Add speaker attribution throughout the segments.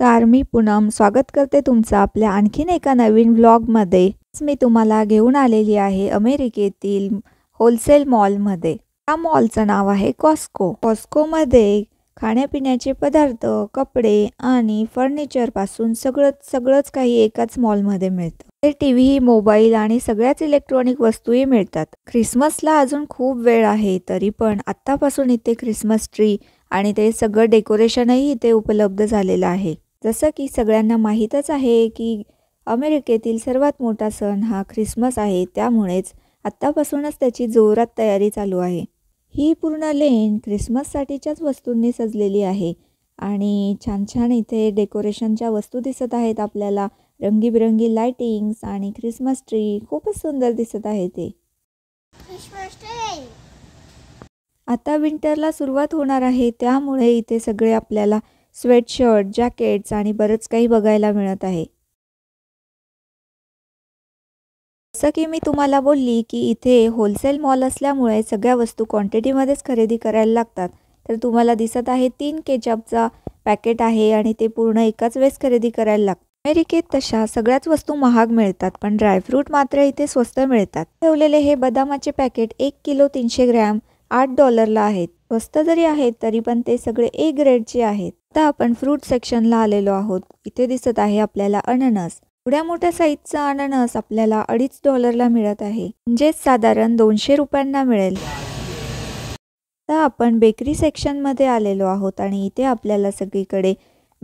Speaker 1: तर मी पूनम स्वागत करते तुमचं आपल्या आणखीन एका नवीन व्लॉगमध्ये मी तुम्हाला घेऊन आलेली आहे अमेरिकेतील होलसेल मॉलमध्ये त्या मॉलचं नाव आहे कॉस्को कॉस्कोमध्ये खाण्यापिण्याचे पदार्थ कपडे आणि फर्निचरपासून सगळं सगळंच काही एकाच मॉलमध्ये मिळतं ते टी व्ही मोबाईल आणि सगळ्याच इलेक्ट्रॉनिक वस्तूही मिळतात ख्रिसमसला अजून खूप वेळ आहे तरी पण आत्तापासून इथे ख्रिसमस ट्री आणि ते सगळं डेकोरेशनही इथे उपलब्ध झालेलं आहे जसं की सगळ्यांना माहीतच आहे की अमेरिकेतील सर्वात मोठा सण हा ख्रिसमस आहे त्यामुळेच आत्तापासूनच त्याची जोरात तयारी चालू आहे ही पूर्ण लेन ख्रिसमससाठीच्याच वस्तूंनी सजलेली आहे आणि छान छान इथे डेकोरेशनच्या वस्तू दिसत आहेत आपल्याला रंगीबिरंगी लाइटिंग्स आणि ख्रिसमस ट्री खूपच सुंदर दिसत आहे ते आता विंटरला सुरुवात होणार आहे त्यामुळे इथे सगळे आपल्याला स्वेटशर्ट जॅकेट्स आणि बरंच काही बघायला मिळत आहे जसं की मी तुम्हाला बोलली की इथे होलसेल मॉल असल्यामुळे सगळ्या वस्तू क्वांटिटीमध्येच खरेदी करायला लागतात तर तुम्हाला दिसत आहे तीन केचपचा पॅकेट आहे आणि ते पूर्ण एकाच वेळेस खरेदी करायला लागतं अमेरिकेत तशा सगळ्याच वस्तू महाग मिळतात पण ड्रायफ्रूट मात्र इथे स्वस्त मिळतात ठेवलेले हे बदामाचे पॅकेट एक किलो तीनशे ग्रॅम आठ डॉलरला आहेत स्वस्त जरी आहेत तरी पण ते सगळे ए ग्रेडचे आहेत आता आपण फ्रूट सेक्शनला आलेलो आहोत इथे दिसत आहे आपल्याला अननस एवढ्या मोठ्या साईजचा अननस आपल्याला अडीच डॉलरला मिळत आहे म्हणजेच साधारण दोनशे रुपयांना मिळेल आता आपण बेकरी सेक्शनमध्ये आलेलो आहोत आणि इथे आपल्याला सगळीकडे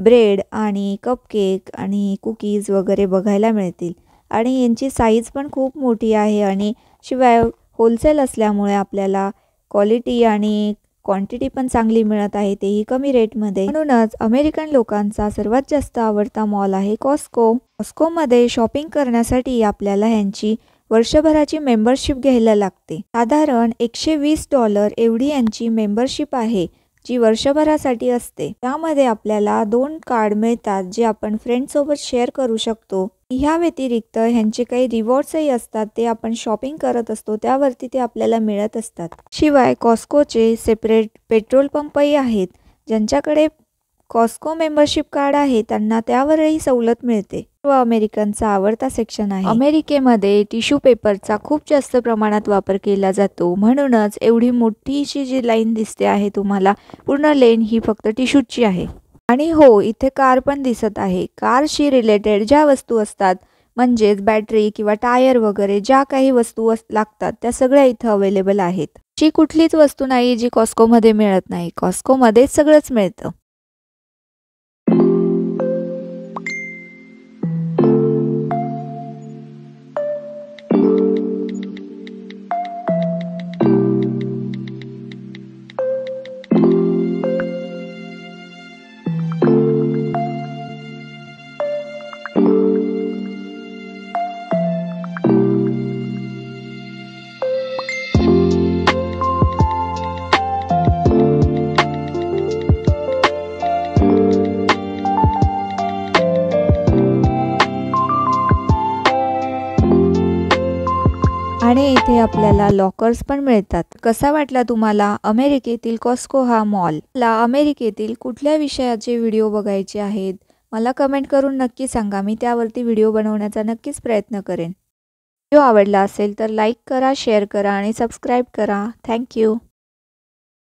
Speaker 1: ब्रेड आणि कपकेक आणि कुकीज वगैरे बघायला मिळतील आणि यांची साईज पण खूप मोठी आहे आणि शिवाय होलसेल असल्यामुळे आपल्याला क्वालिटी आणि क्वांटिटी पण चांगली मिळत आहे तेही कमी रेटमध्ये म्हणूनच अमेरिकन लोकांचा सर्वात जास्त आवडता मॉल आहे कॉस्को कॉस्कोमध्ये शॉपिंग करण्यासाठी आपल्याला ह्यांची वर्षभराची मेंबरशिप घ्यायला लागते साधारण एकशे वीस डॉलर एवढी यांची मेंबरशिप आहे जी वर्षभरासाठी असते त्यामध्ये आपल्याला दोन कार्ड मिळतात जे आपण फ्रेंडसोबत शेअर करू शकतो ह्या व्यतिरिक्त ह्यांचे काही रिवॉर्ड्सही असतात ते आपण शॉपिंग करत असतो त्यावरती ते आपल्याला मिळत असतात शिवाय कॉस्कोचे सेपरेट पेट्रोल पंपही आहेत ज्यांच्याकडे कॉस्को मेंबरशिप कार्ड आहे त्यांना त्यावरही सवलत मिळते व अमेरिकनचा आवडता सेक्शन आहे अमेरिकेमध्ये टिश्यू पेपरचा खूप जास्त प्रमाणात वापर केला जातो म्हणूनच एवढी मोठीशी जी लाईन दिसते आहे तुम्हाला पूर्ण लेन ही फक्त टिशूची आहे आणि हो इथे कार पण दिसत आहे कारशी रिलेटेड ज्या वस्तू असतात म्हणजेच बॅटरी किंवा टायर वगैरे ज्या काही वस्तू लागतात त्या सगळ्या इथं अवेलेबल आहेत जी कुठलीच वस्तू नाही जी कॉस्कोमध्ये मिळत नाही कॉस्कोमध्ये सगळंच मिळतं आणि इथे आपल्याला लॉकर्स पण मिळतात कसा वाटला तुम्हाला अमेरिकेतील कॉस्को हा मॉल ला अमेरिकेतील कुठल्या विषयाचे व्हिडिओ बघायचे आहेत मला कमेंट करून नक्की सांगा मी त्यावरती व्हिडिओ बनवण्याचा नक्कीच प्रयत्न करेन व्हिडिओ आवडला असेल तर लाईक करा शेअर करा आणि सबस्क्राईब करा थँक्यू